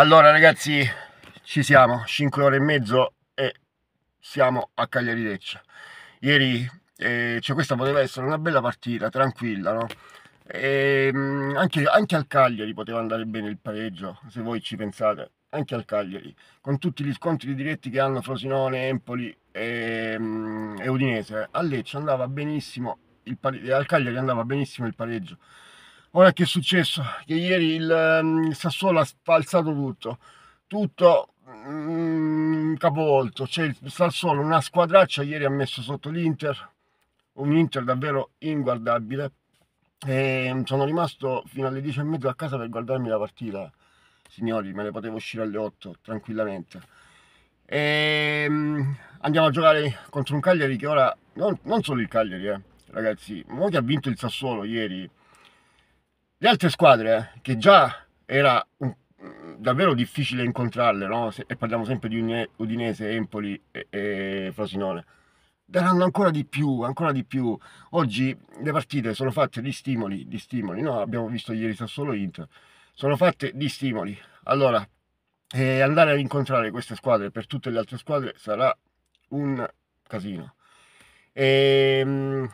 Allora ragazzi, ci siamo, 5 ore e mezzo e siamo a Cagliari Leccia. Ieri, eh, cioè questa poteva essere una bella partita, tranquilla, no? E, ehm, anche, anche al Cagliari poteva andare bene il pareggio, se voi ci pensate, anche al Cagliari, con tutti gli scontri diretti che hanno Frosinone, Empoli e, ehm, e Udinese. A Lecce andava benissimo, il pareggio, al Cagliari andava benissimo il pareggio. Ora che è successo? Che ieri il, mm, Sassuolo ha spalzato tutto, tutto mm, capovolto. Cioè il Sassuolo, una squadraccia, ieri ha messo sotto l'Inter, un Inter davvero inguardabile. E mm, sono rimasto fino alle 10 e mezzo a casa per guardarmi la partita, signori, me ne potevo uscire alle 8 tranquillamente. E, mm, andiamo a giocare contro un Cagliari che ora, non, non solo il Cagliari, eh, ragazzi, mo che ha vinto il Sassuolo ieri, le altre squadre, eh, che già era un, davvero difficile incontrarle, no? Se, e parliamo sempre di Udinese, Empoli e, e Frosinone, daranno ancora di più, ancora di più. Oggi le partite sono fatte di stimoli, di stimoli, no? Abbiamo visto ieri Sassuolo Inter, sono fatte di stimoli. Allora, eh, andare a incontrare queste squadre per tutte le altre squadre sarà un casino. E, ehm,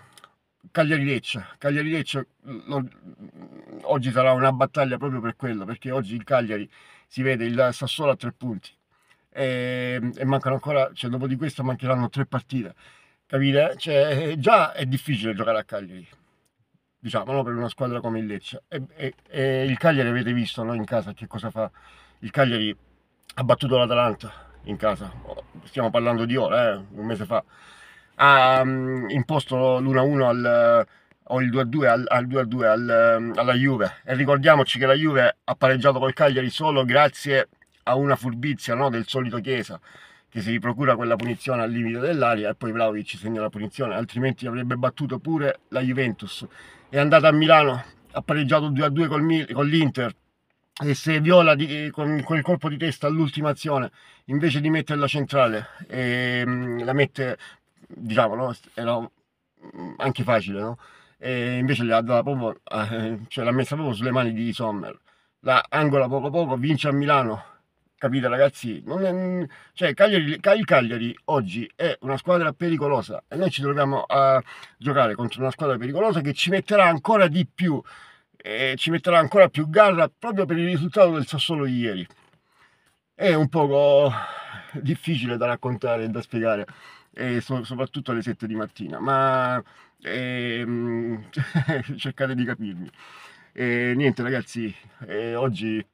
Cagliari-Leccia. Cagliari-Leccia mm, oggi sarà una battaglia proprio per quello, perché oggi il Cagliari si vede il Sassuolo a tre punti e, ehm, e mancano ancora, cioè dopo di questo mancheranno tre partite. Capite? Cioè, eh, già è difficile giocare a Cagliari, diciamo, no? per una squadra come il Leccia. E, e, e il Cagliari avete visto no? in casa che cosa fa. Il Cagliari ha battuto l'Atalanta in casa, oh, stiamo parlando di ora, eh? un mese fa ha um, imposto l'1-1 al, o il 2-2 al, al 2-2 al, mm, alla Juve e ricordiamoci che la Juve ha pareggiato col Cagliari solo grazie a una furbizia no, del solito Chiesa che si procura quella punizione al limite dell'aria e poi Vlaovic segna la punizione altrimenti avrebbe battuto pure la Juventus è andata a Milano ha pareggiato 2-2 col, con l'Inter e se viola di, con, quel colpo di testa all'ultima azione invece di metterla centrale e, ehm, la mette diciamo, no? era anche facile, no? E invece l'ha, proprio, eh, cioè, l'ha messa proprio sulle mani di Sommer. La angola poco poco, vince a Milano. Capite ragazzi? È, cioè, Cagliari, il Cagliari oggi è una squadra pericolosa e noi ci troviamo a giocare contro una squadra pericolosa che ci metterà ancora di più, eh, ci metterà ancora più garra proprio per il risultato del Sassuolo di ieri. È un poco difficile da raccontare e da spiegare eh, so, soprattutto alle 7 di mattina, ma ehm, cercate di capirmi. Eh, niente ragazzi, eh, oggi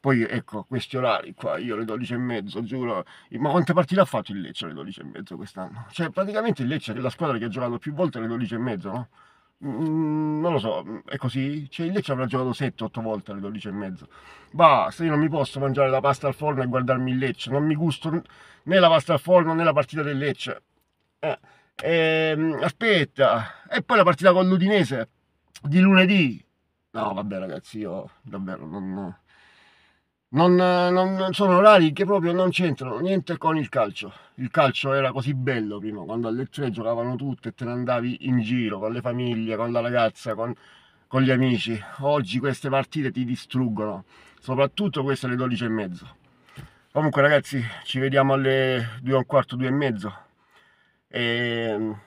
poi ecco questi orari qua, io alle 12 e mezzo, giuro, ma quante partite ha fatto il Lecce alle 12 e mezzo quest'anno? Cioè praticamente il Lecce è la squadra che ha giocato più volte alle 12 e mezzo, no? Mm, non lo so, mm, è così. Cioè, il Lecce avrà giocato 7-8 volte alle 12 e mezzo. Basta, io non mi posso mangiare la pasta al forno e guardarmi il Lecce. Non mi gusto né la pasta al forno né la partita del Lecce. Eh, ehm, aspetta, e poi la partita con l'Udinese di lunedì. No, vabbè, ragazzi, io davvero non non, non, sono orari che proprio non c'entrano niente con il calcio. Il calcio era così bello prima, quando alle tre giocavano tutte e te ne andavi in giro con le famiglie, con la ragazza, con, con gli amici. Oggi queste partite ti distruggono, soprattutto queste alle 12 e mezzo. Comunque ragazzi, ci vediamo alle 2 e un quarto, 2 e mezzo. E... Ehm,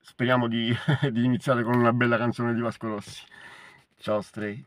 speriamo di, di iniziare con una bella canzone di Vasco Rossi. Ciao Stray.